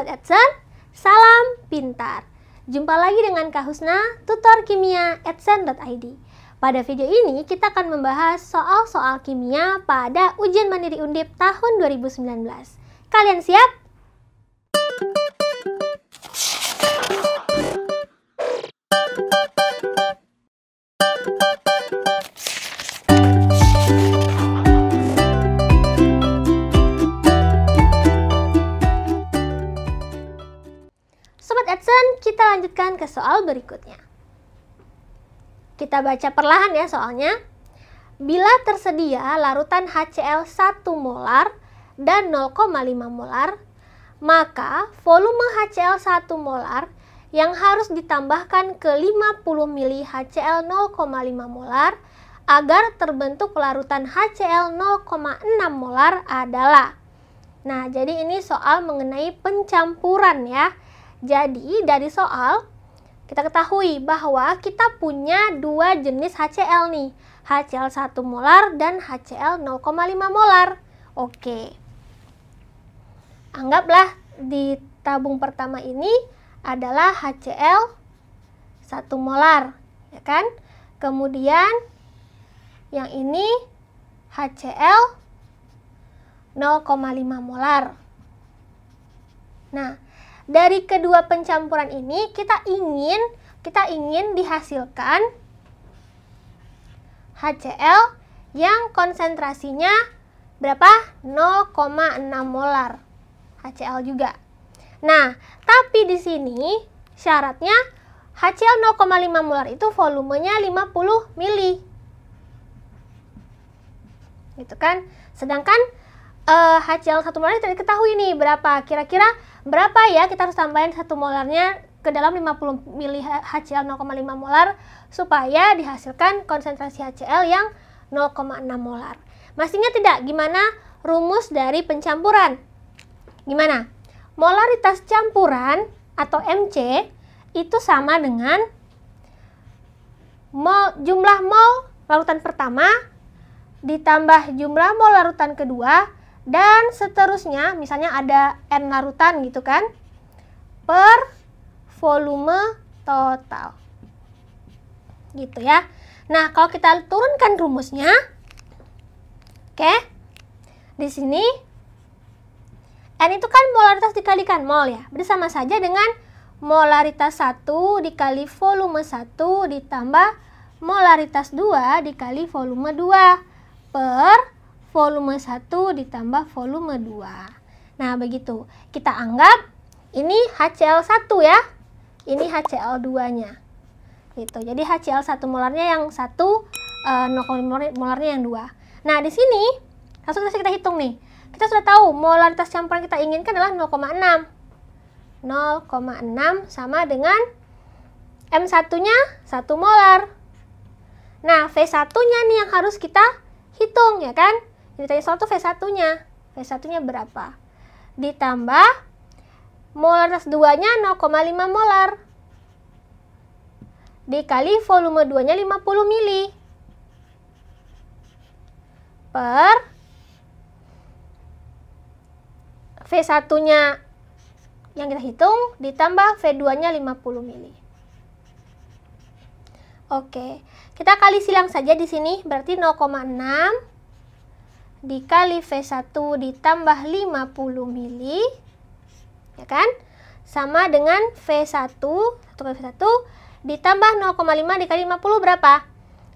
Sobat Edson, salam pintar. Jumpa lagi dengan Kak Husna, tutor kimia Id. Pada video ini kita akan membahas soal-soal kimia pada ujian mandiri Undip tahun 2019. Kalian siap? lanjutkan ke soal berikutnya. Kita baca perlahan ya soalnya. Bila tersedia larutan HCl 1 molar dan 0,5 molar, maka volume HCl 1 molar yang harus ditambahkan ke 50 mili HCl 0,5 molar agar terbentuk larutan HCl 0,6 molar adalah. Nah, jadi ini soal mengenai pencampuran ya. Jadi dari soal kita ketahui bahwa kita punya dua jenis HCl nih, HCl 1 molar dan HCl 0,5 molar. Oke. Anggaplah di tabung pertama ini adalah HCl 1 molar, ya kan? Kemudian yang ini HCl 0,5 molar. Nah, dari kedua pencampuran ini kita ingin kita ingin dihasilkan HCl yang konsentrasinya berapa? 0,6 molar. HCl juga. Nah, tapi di sini syaratnya HCl 0,5 molar itu volumenya 50 mili. Gitu kan? Sedangkan uh, eh, HCl satu molar tidak diketahui nih berapa. Kira-kira berapa ya kita harus tambahin satu molarnya ke dalam 50 ml HCl 0,5 molar supaya dihasilkan konsentrasi HCl yang 0,6 molar. Masih ingat tidak gimana rumus dari pencampuran? Gimana? Molaritas campuran atau MC itu sama dengan mol, jumlah mol larutan pertama ditambah jumlah mol larutan kedua dan seterusnya misalnya ada n larutan gitu kan per volume total gitu ya nah kalau kita turunkan rumusnya oke di sini n itu kan molaritas dikalikan mol ya berarti sama saja dengan molaritas 1 dikali volume 1 ditambah molaritas 2 dikali volume 2 per volume 1 ditambah volume 2. Nah, begitu. Kita anggap ini HCl1 ya. Ini HCl2-nya. Gitu. Jadi HCl1 molarnya yang 1, eh, 0,5 molarnya yang 2. Nah, di sini langsung kita hitung nih. Kita sudah tahu molaritas campuran kita inginkan adalah 0,6. 0,6 sama dengan M1-nya 1 molar. Nah, V1-nya nih yang harus kita hitung ya kan? ditanya soal tuh V1-nya. V1-nya berapa? Ditambah molar S2-nya 0,5 molar. Dikali volume 2-nya 50 mili. Per V1-nya yang kita hitung ditambah V2-nya 50 mili. Oke, kita kali silang saja di sini, berarti 0,6 dikali V1 ditambah 50 mili ya kan sama dengan V1 1 kali V1 ditambah 0,5 dikali 50 berapa?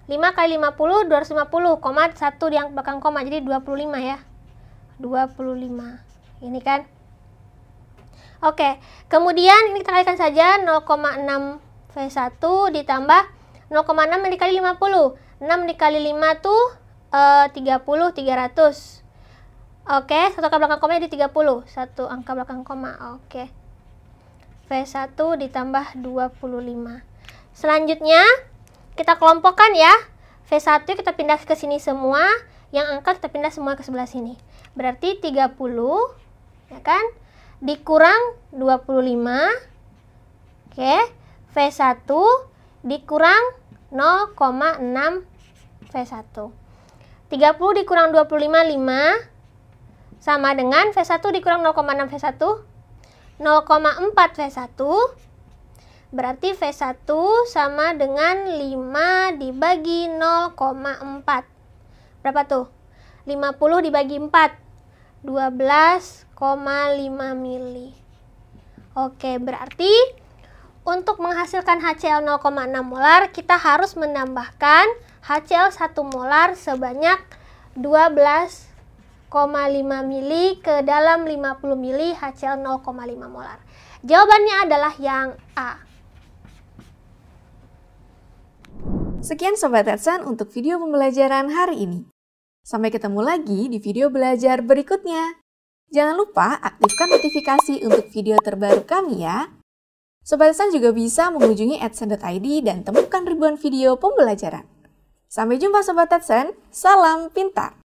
5 kali 50 250 koma 1 yang belakang koma jadi 25 ya 25 ini kan Oke, kemudian ini kita kalikan saja 0,6 V1 ditambah 0,6 dikali 50 6 dikali 5 tuh uh, 30 300 Oke, okay, satu angka belakang koma jadi 30. Satu angka belakang koma. Oke. Okay. V1 ditambah 25. Selanjutnya, kita kelompokkan ya. V1 kita pindah ke sini semua, yang angka kita pindah semua ke sebelah sini. Berarti 30 ya kan? Dikurang 25. Oke. Okay. V1 dikurang 0,6 V1. 30 dikurang 25, 5. Sama dengan V1 dikurang 0,6 V1. 0,4 V1. Berarti V1 sama dengan 5 dibagi 0,4. Berapa tuh? 50 dibagi 4. 12,5 mili. Oke, berarti untuk menghasilkan HCl 0,6 molar, kita harus menambahkan HCl 1 molar sebanyak 12,5 mili ke dalam 50 mili HCl 0,5 molar. Jawabannya adalah yang A. Sekian Sobat Edsan untuk video pembelajaran hari ini. Sampai ketemu lagi di video belajar berikutnya. Jangan lupa aktifkan notifikasi untuk video terbaru kami ya. Sobat Edsan juga bisa mengunjungi edsan.id dan temukan ribuan video pembelajaran. Sampai jumpa Sobat Tetsen, salam pintar!